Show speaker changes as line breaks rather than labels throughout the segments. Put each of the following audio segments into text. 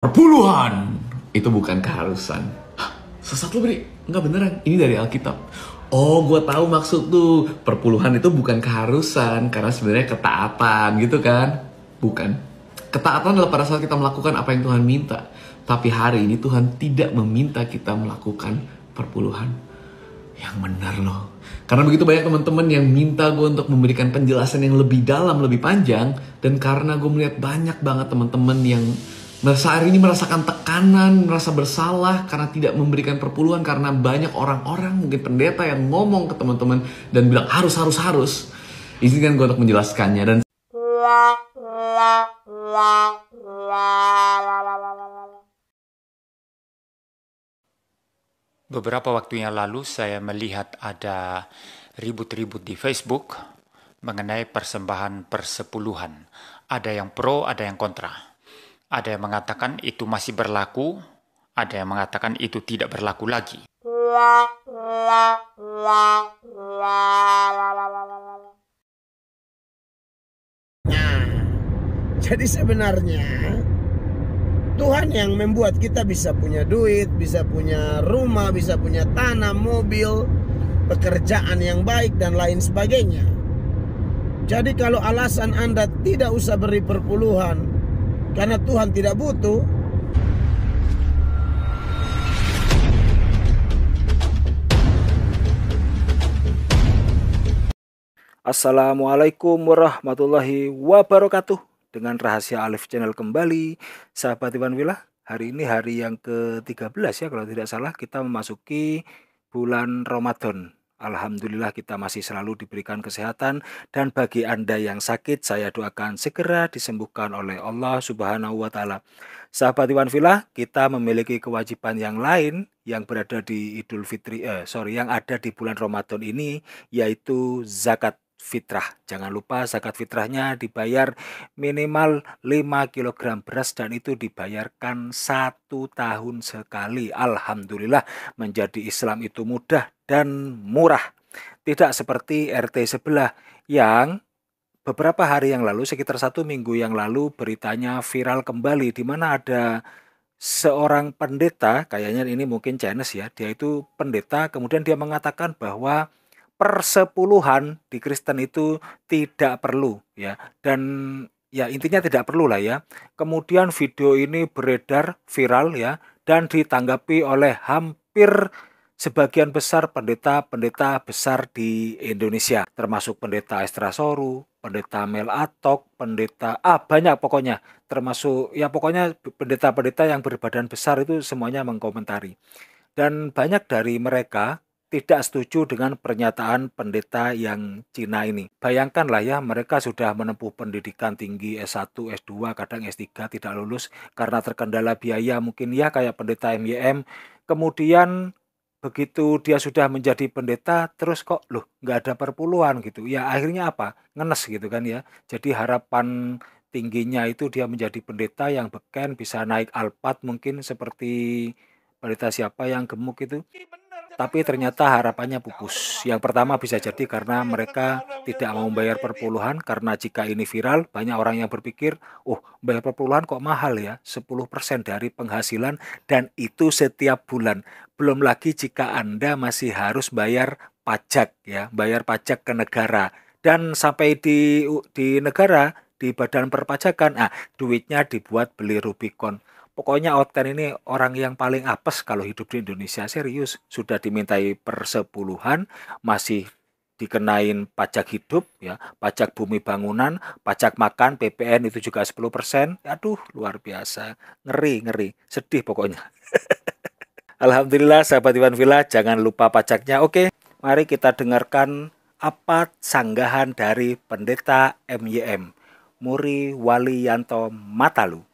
Perpuluhan itu bukan keharusan. Hah, sesat lu beri? nggak beneran. Ini dari Alkitab. Oh, gue tahu maksud tuh perpuluhan itu bukan keharusan karena sebenarnya ketaatan gitu kan? Bukan. Ketaatan adalah pada saat kita melakukan apa yang Tuhan minta. Tapi hari ini Tuhan tidak meminta kita melakukan perpuluhan.
Yang benar loh.
Karena begitu banyak teman-teman yang minta gue untuk memberikan penjelasan yang lebih dalam, lebih panjang. Dan karena gue melihat banyak banget teman-teman yang saat ini merasakan tekanan, merasa bersalah karena tidak memberikan perpuluhan karena banyak orang-orang mungkin pendeta yang ngomong ke teman-teman dan bilang harus harus harus. Izinkan gue untuk menjelaskannya
dan Beberapa waktu yang lalu saya melihat ada ribut-ribut di Facebook mengenai persembahan persepuluhan. Ada yang pro, ada yang kontra ada yang mengatakan itu masih berlaku, ada yang mengatakan itu tidak berlaku lagi.
jadi sebenarnya Tuhan yang membuat kita bisa punya duit, bisa punya rumah, bisa punya tanah, mobil, pekerjaan yang baik dan lain sebagainya. Jadi kalau alasan Anda tidak usah beri perpuluhan, karena Tuhan tidak butuh
Assalamualaikum warahmatullahi wabarakatuh Dengan rahasia Alif Channel kembali Sahabat Iwan Wilah Hari ini hari yang ke-13 ya Kalau tidak salah kita memasuki bulan Ramadan Alhamdulillah kita masih selalu diberikan kesehatan dan bagi Anda yang sakit saya doakan segera disembuhkan oleh Allah Subhanahu wa taala. Sahabat Iwan Villa, kita memiliki kewajiban yang lain yang berada di Idul Fitri eh sorry yang ada di bulan Ramadan ini yaitu zakat fitrah. Jangan lupa zakat fitrahnya dibayar minimal 5 kg beras dan itu dibayarkan satu tahun sekali. Alhamdulillah menjadi Islam itu mudah dan murah. Tidak seperti RT sebelah yang beberapa hari yang lalu, sekitar satu minggu yang lalu beritanya viral kembali di mana ada seorang pendeta, kayaknya ini mungkin Chinese ya, dia itu pendeta, kemudian dia mengatakan bahwa persepuluhan di Kristen itu tidak perlu ya dan ya intinya tidak perlu lah ya kemudian video ini beredar viral ya dan ditanggapi oleh hampir sebagian besar pendeta-pendeta besar di Indonesia termasuk pendeta Estrasoru Soru, pendeta Mel Atok, pendeta ah banyak pokoknya termasuk ya pokoknya pendeta-pendeta yang berbadan besar itu semuanya mengkomentari dan banyak dari mereka tidak setuju dengan pernyataan pendeta yang Cina ini. Bayangkanlah ya, mereka sudah menempuh pendidikan tinggi S1, S2, kadang S3 tidak lulus karena terkendala biaya mungkin ya kayak pendeta MYM. Kemudian begitu dia sudah menjadi pendeta terus kok loh nggak ada perpuluhan gitu. Ya akhirnya apa? Ngenes gitu kan ya. Jadi harapan tingginya itu dia menjadi pendeta yang beken bisa naik alpat mungkin seperti pendeta siapa yang gemuk itu tapi ternyata harapannya pupus. Yang pertama bisa jadi karena mereka tidak mau membayar perpuluhan karena jika ini viral banyak orang yang berpikir, "Oh, bayar perpuluhan kok mahal ya? 10% dari penghasilan dan itu setiap bulan." Belum lagi jika Anda masih harus bayar pajak ya, bayar pajak ke negara. Dan sampai di di negara di badan perpajakan, ah duitnya dibuat beli Rubicon. Pokoknya Oten ini orang yang paling apes kalau hidup di Indonesia serius. Sudah dimintai persepuluhan, masih dikenain pajak hidup, ya, pajak bumi bangunan, pajak makan, PPN itu juga 10%. persen Aduh, luar biasa. Ngeri, ngeri. Sedih pokoknya. Alhamdulillah sahabat Iwan Villa, jangan lupa pajaknya. Oke, mari kita dengarkan apa sanggahan dari pendeta MYM. Muri Walianto Matalu.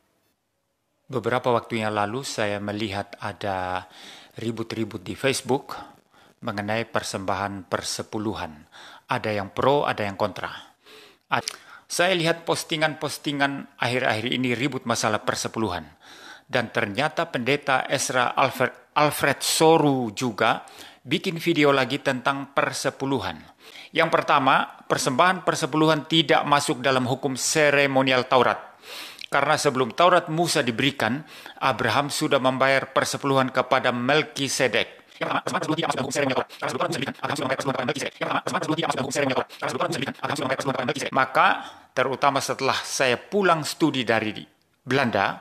Beberapa waktu yang lalu saya melihat ada ribut-ribut di Facebook mengenai persembahan persepuluhan. Ada yang pro, ada yang kontra. Saya lihat postingan-postingan akhir-akhir ini ribut masalah persepuluhan. Dan ternyata pendeta Ezra Alfred, Alfred Soru juga bikin video lagi tentang persepuluhan. Yang pertama, persembahan persepuluhan tidak masuk dalam hukum seremonial Taurat. Karena sebelum Taurat Musa diberikan, Abraham sudah membayar persepuluhan kepada Melkisedek. Maka, terutama setelah saya pulang studi dari Belanda,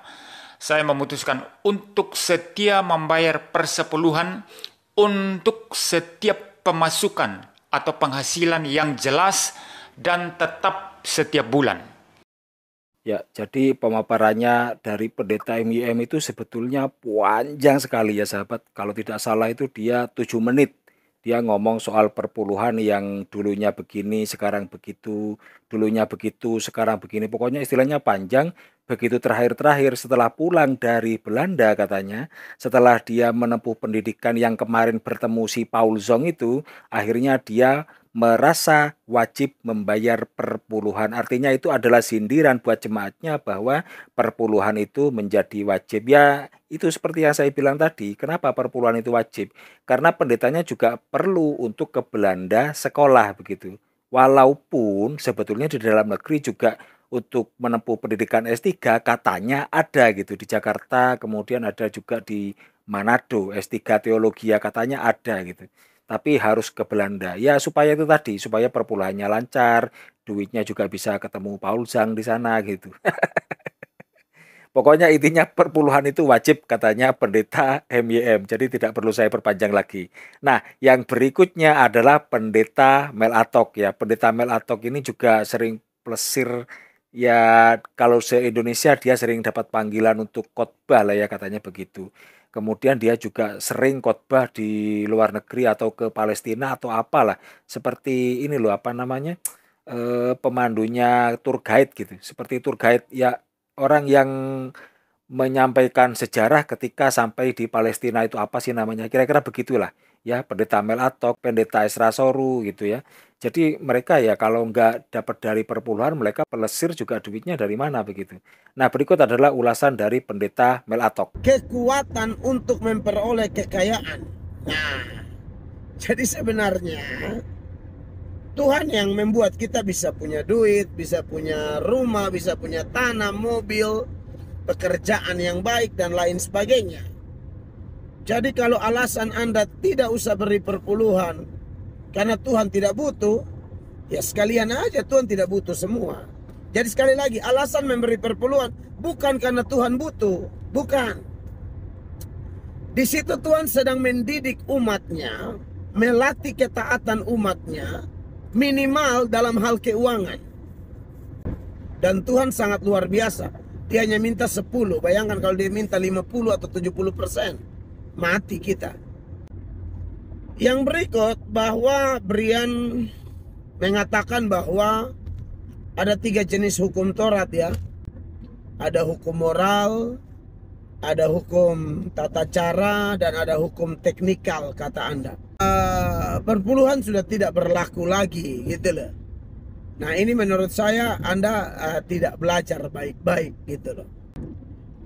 saya memutuskan untuk setia membayar persepuluhan untuk setiap pemasukan atau penghasilan yang jelas dan tetap setiap bulan.
Ya, jadi pemaparannya dari pendeta MIM itu sebetulnya panjang sekali ya sahabat. Kalau tidak salah itu dia 7 menit. Dia ngomong soal perpuluhan yang dulunya begini, sekarang begitu, dulunya begitu, sekarang begini. Pokoknya istilahnya panjang begitu terakhir-terakhir setelah pulang dari Belanda katanya, setelah dia menempuh pendidikan yang kemarin bertemu si Paul Zong itu, akhirnya dia merasa wajib membayar perpuluhan. Artinya itu adalah sindiran buat jemaatnya bahwa perpuluhan itu menjadi wajib. Ya itu seperti yang saya bilang tadi, kenapa perpuluhan itu wajib? Karena pendetanya juga perlu untuk ke Belanda sekolah begitu. Walaupun sebetulnya di dalam negeri juga untuk menempuh pendidikan S3 katanya ada gitu di Jakarta, kemudian ada juga di Manado S3 teologi ya katanya ada gitu. Tapi harus ke Belanda. Ya supaya itu tadi, supaya perpuluhannya lancar, duitnya juga bisa ketemu Paul Zhang di sana gitu. Pokoknya intinya perpuluhan itu wajib katanya pendeta MYM. Jadi tidak perlu saya perpanjang lagi. Nah, yang berikutnya adalah pendeta Mel Melatok ya. Pendeta Mel Melatok ini juga sering plesir ya kalau se-Indonesia dia sering dapat panggilan untuk khotbah lah ya katanya begitu. Kemudian dia juga sering khotbah di luar negeri atau ke Palestina atau apalah. Seperti ini loh apa namanya? E, pemandunya tour guide gitu. Seperti tour guide ya orang yang menyampaikan sejarah ketika sampai di Palestina itu apa sih namanya? Kira-kira begitulah ya pendeta Melatok, pendeta Esra Soru gitu ya. Jadi mereka ya kalau nggak dapat dari perpuluhan mereka pelesir juga duitnya dari mana begitu. Nah berikut adalah ulasan dari pendeta Melatok.
Kekuatan untuk memperoleh kekayaan. Nah jadi sebenarnya Tuhan yang membuat kita bisa punya duit, bisa punya rumah, bisa punya tanah, mobil, pekerjaan yang baik dan lain sebagainya. Jadi kalau alasan Anda tidak usah beri perpuluhan karena Tuhan tidak butuh, ya sekalian aja Tuhan tidak butuh semua. Jadi sekali lagi alasan memberi perpuluhan bukan karena Tuhan butuh, bukan. Di situ Tuhan sedang mendidik umatnya, melatih ketaatan umatnya minimal dalam hal keuangan. Dan Tuhan sangat luar biasa. Dia hanya minta 10, bayangkan kalau dia minta 50 atau 70 persen mati kita. Yang berikut bahwa Brian mengatakan bahwa ada tiga jenis hukum Taurat ya. Ada hukum moral, ada hukum tata cara, dan ada hukum teknikal kata Anda. Uh, perpuluhan sudah tidak berlaku lagi gitu loh. Nah ini menurut saya Anda uh, tidak belajar baik-baik gitu loh.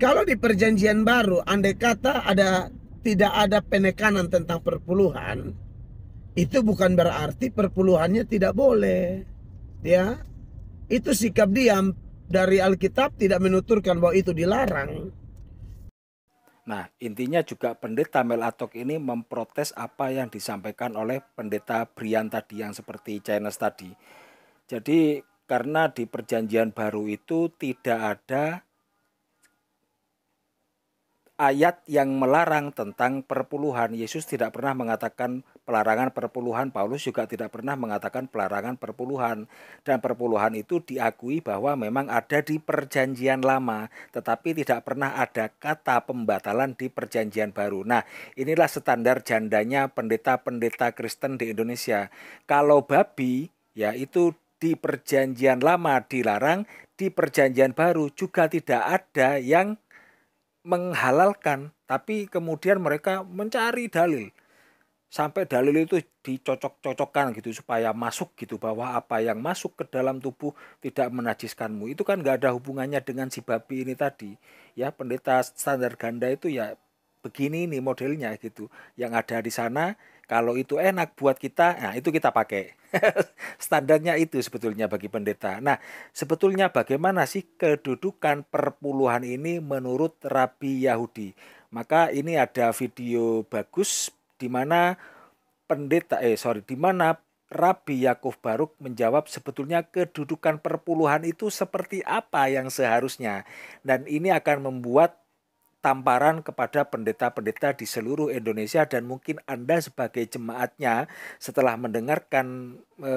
Kalau di perjanjian baru andai kata ada tidak ada penekanan tentang perpuluhan, itu bukan berarti perpuluhannya tidak boleh. Ya. Itu sikap diam dari Alkitab tidak menuturkan bahwa itu dilarang.
Nah, intinya juga pendeta Melatok ini memprotes apa yang disampaikan oleh pendeta Brian tadi yang seperti China tadi. Jadi karena di perjanjian baru itu tidak ada ayat yang melarang tentang perpuluhan. Yesus tidak pernah mengatakan pelarangan perpuluhan. Paulus juga tidak pernah mengatakan pelarangan perpuluhan. Dan perpuluhan itu diakui bahwa memang ada di perjanjian lama, tetapi tidak pernah ada kata pembatalan di perjanjian baru. Nah, inilah standar jandanya pendeta-pendeta Kristen di Indonesia. Kalau babi ya itu di perjanjian lama dilarang, di perjanjian baru juga tidak ada yang menghalalkan tapi kemudian mereka mencari dalil sampai dalil itu dicocok-cocokkan gitu supaya masuk gitu bahwa apa yang masuk ke dalam tubuh tidak menajiskanmu itu kan nggak ada hubungannya dengan si babi ini tadi ya pendeta standar ganda itu ya begini nih modelnya gitu yang ada di sana kalau itu enak buat kita, nah itu kita pakai. Standarnya itu sebetulnya bagi pendeta. Nah, sebetulnya bagaimana sih kedudukan perpuluhan ini menurut Rabi Yahudi? Maka ini ada video bagus di mana pendeta eh sorry di mana Rabi Yakov Baruk menjawab sebetulnya kedudukan perpuluhan itu seperti apa yang seharusnya dan ini akan membuat tamparan kepada pendeta-pendeta di seluruh Indonesia dan mungkin Anda sebagai jemaatnya setelah mendengarkan e,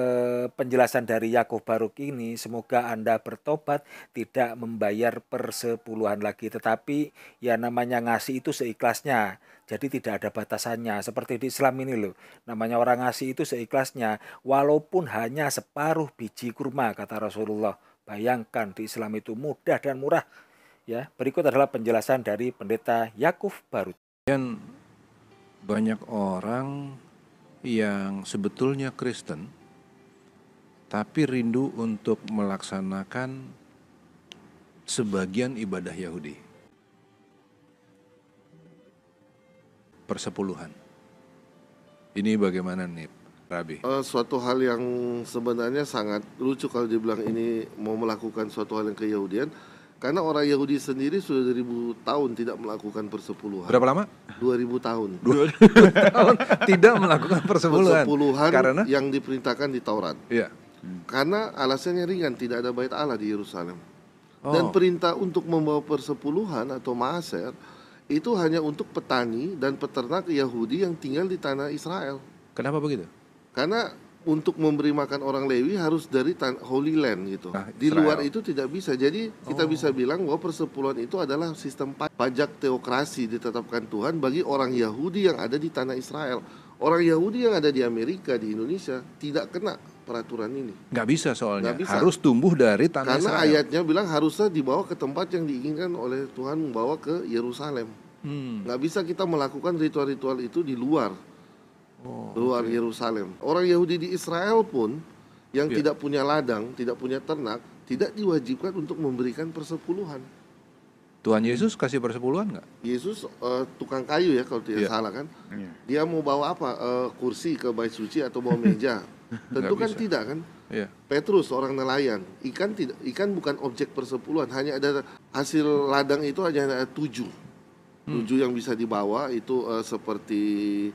penjelasan dari Yakub Baruk ini semoga Anda bertobat tidak membayar persepuluhan lagi tetapi ya namanya ngasih itu seikhlasnya jadi tidak ada batasannya seperti di Islam ini loh namanya orang ngasih itu seikhlasnya walaupun hanya separuh biji kurma kata Rasulullah bayangkan di Islam itu mudah dan murah Ya, berikut adalah penjelasan dari pendeta Yakuf Barut.
Dan banyak orang yang sebetulnya Kristen tapi rindu untuk melaksanakan sebagian ibadah Yahudi. Persepuluhan. Ini bagaimana nih,
Rabi? Uh, suatu hal yang sebenarnya sangat lucu kalau dibilang ini mau melakukan suatu hal yang keyahudian karena orang Yahudi sendiri sudah 2000 tahun tidak melakukan persepuluhan. Berapa lama? 2000 tahun. 2000 tahun
tidak melakukan
persepuluhan. Persepuluhan Karena? yang diperintahkan di Taurat. Iya. Hmm. Karena alasannya ringan, tidak ada bait Allah di Yerusalem. Oh. Dan perintah untuk membawa persepuluhan atau maaser itu hanya untuk petani dan peternak Yahudi yang tinggal di tanah Israel. Kenapa begitu? Karena untuk memberi makan orang Lewi harus dari Holy Land gitu. Nah, Di luar itu tidak bisa. Jadi oh. kita bisa bilang bahwa persepuluhan itu adalah sistem pajak teokrasi ditetapkan Tuhan bagi orang Yahudi yang ada di tanah Israel. Orang Yahudi yang ada di Amerika, di Indonesia tidak kena peraturan ini.
Nggak bisa soalnya. Gak bisa. Harus tumbuh dari tanah Karena Israel.
ayatnya bilang harusnya dibawa ke tempat yang diinginkan oleh Tuhan membawa ke Yerusalem. Hmm. Nggak bisa kita melakukan ritual-ritual itu di luar oh, luar okay. Yerusalem. Orang Yahudi di Israel pun yang yeah. tidak punya ladang, tidak punya ternak, tidak diwajibkan untuk memberikan persepuluhan.
Tuhan Yesus kasih persepuluhan nggak?
Yesus uh, tukang kayu ya kalau tidak yeah. salah kan. Yeah. Dia mau bawa apa? Uh, kursi ke bait suci atau bawa meja?
Tentu kan tidak kan? Yeah.
Petrus orang nelayan, ikan tidak ikan bukan objek persepuluhan, hanya ada hasil ladang itu hanya ada tujuh, hmm. tujuh yang bisa dibawa itu uh, seperti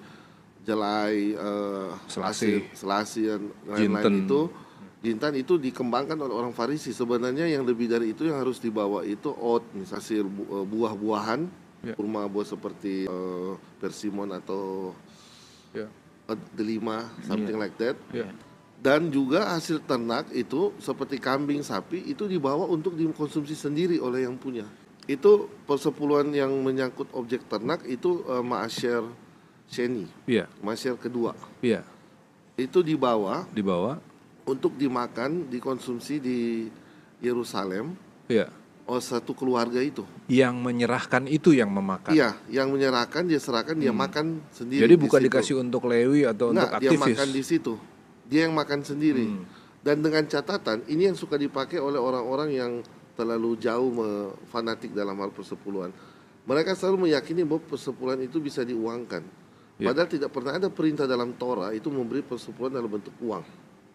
jelai uh, eh, selasi selasi dan lain-lain itu jintan itu dikembangkan oleh orang Farisi sebenarnya yang lebih dari itu yang harus dibawa itu oat misalnya eh, buah-buahan yeah. kurma buah seperti uh, persimmon atau yeah. delima something yeah. like that yeah. dan juga hasil ternak itu seperti kambing sapi itu dibawa untuk dikonsumsi sendiri oleh yang punya itu persepuluhan yang menyangkut objek ternak itu uh, ma'asyar Seni. Iya. Masih kedua. Iya. Itu dibawa. Dibawa. Untuk dimakan, dikonsumsi di Yerusalem. Iya. Oh satu keluarga itu.
Yang menyerahkan itu yang memakan. Iya,
yang menyerahkan dia serahkan hmm. dia makan sendiri. Jadi bukan di situ. dikasih untuk
Lewi atau nah, untuk aktivis. dia makan di
situ. Dia yang makan sendiri. Hmm. Dan dengan catatan ini yang suka dipakai oleh orang-orang yang terlalu jauh fanatik dalam hal persepuluhan. Mereka selalu meyakini bahwa persepuluhan itu bisa diuangkan. Yeah. Padahal tidak pernah ada perintah dalam Torah itu memberi persepuluhan dalam bentuk uang.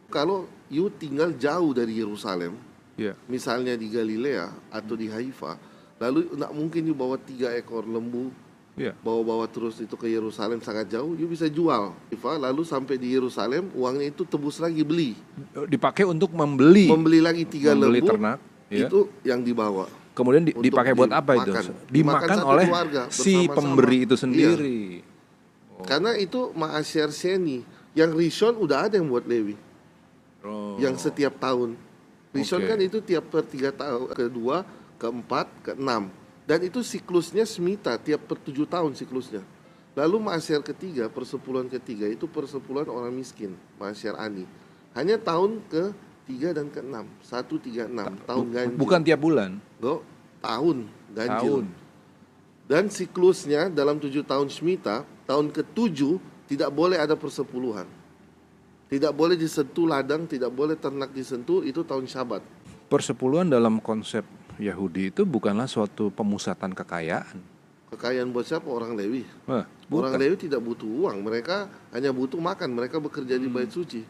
Kalau you tinggal jauh dari Yerusalem, yeah. misalnya di Galilea atau di Haifa, lalu nggak mungkin you bawa tiga ekor lembu, bawa iya. bawa-bawa terus itu ke Yerusalem sangat jauh, you bisa jual. Haifa, lalu sampai di Yerusalem uangnya itu tebus lagi beli.
Dipakai untuk membeli. Membeli lagi tiga membeli lembu. ternak. Yeah. Itu yang dibawa kemudian dipakai buat apa itu? Dimakan, dimakan oleh keluarga, si pemberi itu iya. sendiri. Yeah.
Karena itu Maasir Seni. Yang Rishon udah ada yang buat Lewi. Oh. Yang setiap tahun. Rishon okay. kan itu tiap per tiga tahun, kedua, keempat, keenam. Dan itu siklusnya semita, tiap per tujuh tahun siklusnya. Lalu Maasir ketiga, persepuluhan ketiga itu persepuluhan orang miskin, Maasir Ani. Hanya tahun ke tiga dan ke enam, satu tiga enam tahun ganjil. Bukan tiap bulan? lo tahun ganjil. Tahun. Dan siklusnya dalam tujuh tahun Shemitah tahun ketujuh tidak boleh ada persepuluhan. Tidak boleh disentuh ladang, tidak boleh ternak disentuh, itu tahun syabat.
Persepuluhan dalam konsep Yahudi itu bukanlah suatu pemusatan kekayaan.
Kekayaan buat siapa? Orang Lewi. Eh, Orang Lewi tidak butuh uang, mereka hanya butuh makan, mereka bekerja di hmm. bait suci.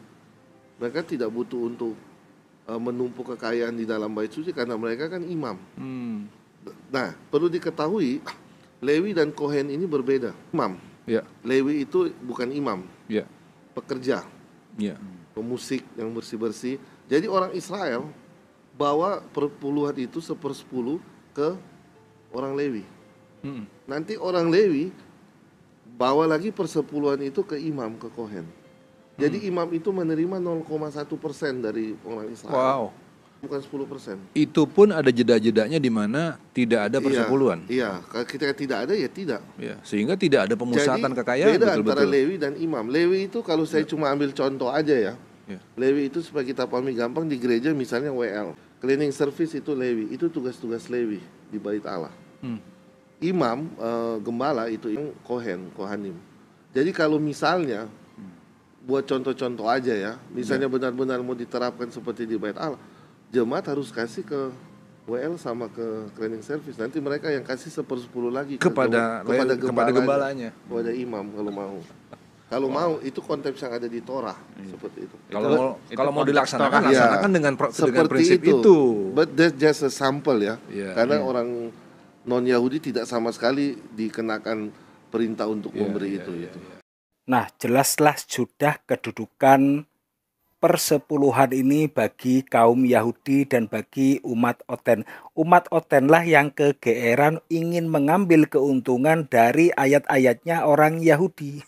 Mereka tidak butuh untuk uh, menumpuk kekayaan di dalam bait suci karena mereka kan imam. Hmm. Nah, perlu diketahui Lewi dan Kohen ini berbeda. Imam Yeah. Lewi itu bukan imam, yeah. pekerja, yeah. pemusik yang bersih-bersih. Jadi orang Israel bawa perpuluhan itu sepersepuluh ke orang Lewi. Mm. Nanti orang Lewi bawa lagi persepuluhan itu ke imam ke Kohen. Jadi hmm. imam itu menerima 0,1 persen dari orang Israel. Wow bukan
10%. Itu pun ada jeda-jedanya di mana tidak ada iya, persepuluhan. Iya,
iya. kita tidak ada ya tidak.
Iya, sehingga tidak ada pemusatan Jadi, kekayaan beda betul-betul. antara Lewi
dan imam. Lewi itu kalau saya ya. cuma ambil contoh aja ya. ya. Lewi itu supaya kita pahami gampang di gereja misalnya WL, cleaning service itu Lewi, itu tugas-tugas Lewi di Bait Allah. Hmm. Imam e, gembala itu yang kohen, kohanim. Jadi kalau misalnya hmm. buat contoh-contoh aja ya, misalnya iya. benar-benar mau diterapkan seperti di Bait Allah, jemaat harus kasih ke WL sama ke cleaning service. Nanti mereka yang kasih sepersepuluh lagi kepada ke, kepada, kepada gembalanya, kepada imam kalau mau. Kalau mau itu konteks yang ada di Torah hmm. seperti itu. Kalau mau kalau mau dilaksanakan ya, laksanakan dengan iya. seperti dengan prinsip itu. itu. But that's just a sample ya. Yeah. Karena yeah. orang non Yahudi tidak sama sekali dikenakan perintah untuk yeah, memberi yeah, itu yeah, gitu. yeah, Yeah.
Nah, jelaslah sudah kedudukan persepuluhan ini bagi kaum Yahudi dan bagi umat Oten. Umat Otenlah yang kegeeran ingin mengambil keuntungan dari ayat-ayatnya orang Yahudi.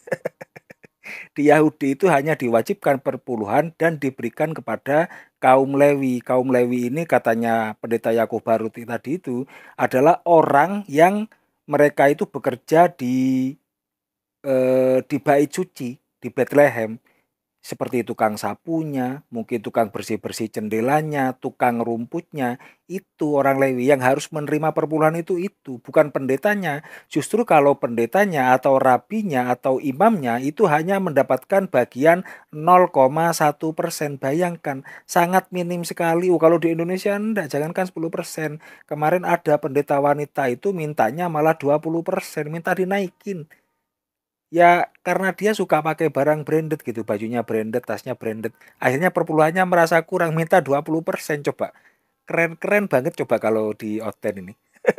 di Yahudi itu hanya diwajibkan perpuluhan dan diberikan kepada kaum Lewi. Kaum Lewi ini katanya pendeta Yakub Baruti tadi itu adalah orang yang mereka itu bekerja di eh, di bait suci di Bethlehem seperti tukang sapunya, mungkin tukang bersih-bersih jendelanya, tukang rumputnya, itu orang Lewi yang harus menerima perpuluhan itu itu, bukan pendetanya. Justru kalau pendetanya atau rapinya atau imamnya itu hanya mendapatkan bagian 0,1 persen. Bayangkan, sangat minim sekali. Oh, kalau di Indonesia enggak, jangankan 10 persen. Kemarin ada pendeta wanita itu mintanya malah 20 persen, minta dinaikin ya karena dia suka pakai barang branded gitu bajunya branded tasnya branded akhirnya perpuluhannya merasa kurang minta 20% coba keren-keren banget coba kalau di Oten ini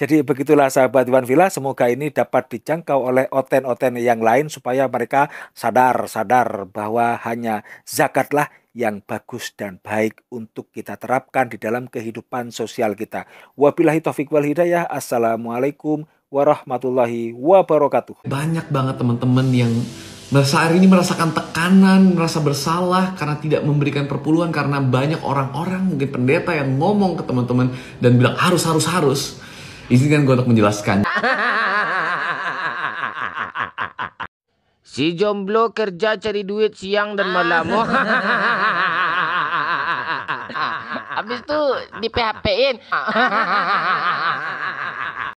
jadi begitulah sahabat Iwan Villa semoga ini dapat dijangkau oleh Oten-Oten yang lain supaya mereka sadar-sadar bahwa hanya zakatlah yang bagus dan baik untuk kita terapkan di dalam kehidupan sosial kita. Wabillahi taufiq wal hidayah. Assalamualaikum
warahmatullahi wabarakatuh. Banyak banget teman-teman yang merasa hari ini merasakan tekanan, merasa bersalah karena tidak memberikan perpuluhan karena banyak orang-orang mungkin pendeta yang ngomong ke teman-teman dan bilang harus harus harus. Izinkan gue untuk menjelaskan.
Si jomblo kerja cari duit siang dan malam. Habis itu di PHP-in.